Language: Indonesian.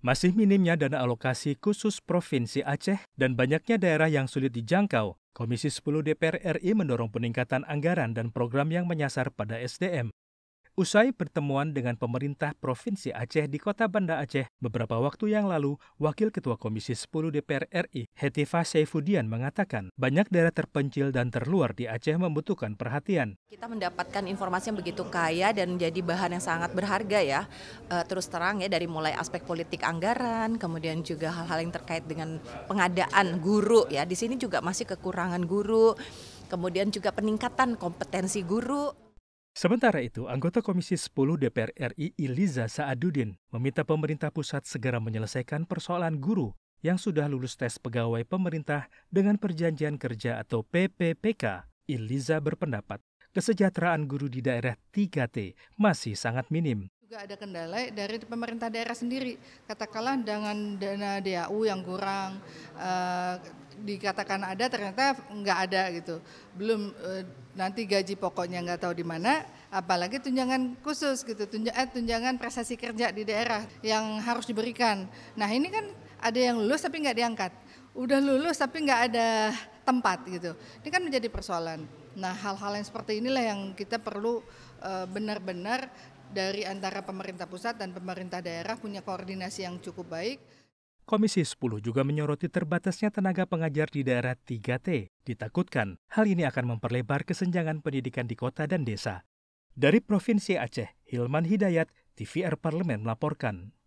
Masih minimnya dana alokasi khusus Provinsi Aceh dan banyaknya daerah yang sulit dijangkau, Komisi 10 DPR RI mendorong peningkatan anggaran dan program yang menyasar pada SDM Usai pertemuan dengan pemerintah Provinsi Aceh di kota Banda Aceh beberapa waktu yang lalu, Wakil Ketua Komisi 10 DPR RI, Hetiva Saifudian mengatakan, banyak daerah terpencil dan terluar di Aceh membutuhkan perhatian. Kita mendapatkan informasi yang begitu kaya dan menjadi bahan yang sangat berharga ya, e, terus terang ya dari mulai aspek politik anggaran, kemudian juga hal-hal yang terkait dengan pengadaan guru ya, di sini juga masih kekurangan guru, kemudian juga peningkatan kompetensi guru. Sementara itu, anggota Komisi 10 DPR RI Iliza Saadudin meminta pemerintah pusat segera menyelesaikan persoalan guru yang sudah lulus tes pegawai pemerintah dengan perjanjian kerja atau PPPK. Iliza berpendapat, kesejahteraan guru di daerah 3T masih sangat minim juga ada kendala dari pemerintah daerah sendiri. Katakanlah dengan dana DAU yang kurang, eh, dikatakan ada ternyata nggak ada gitu. Belum e, nanti gaji pokoknya nggak tahu di mana, apalagi tunjangan khusus gitu, tunja, eh, tunjangan prestasi kerja di daerah yang harus diberikan. Nah ini kan ada yang lulus tapi nggak diangkat, udah lulus tapi nggak ada tempat gitu. Ini kan menjadi persoalan. Nah hal-hal yang seperti inilah yang kita perlu eh, benar-benar dari antara pemerintah pusat dan pemerintah daerah punya koordinasi yang cukup baik. Komisi 10 juga menyoroti terbatasnya tenaga pengajar di daerah 3T. Ditakutkan, hal ini akan memperlebar kesenjangan pendidikan di kota dan desa. Dari Provinsi Aceh, Hilman Hidayat, TVR Parlemen melaporkan.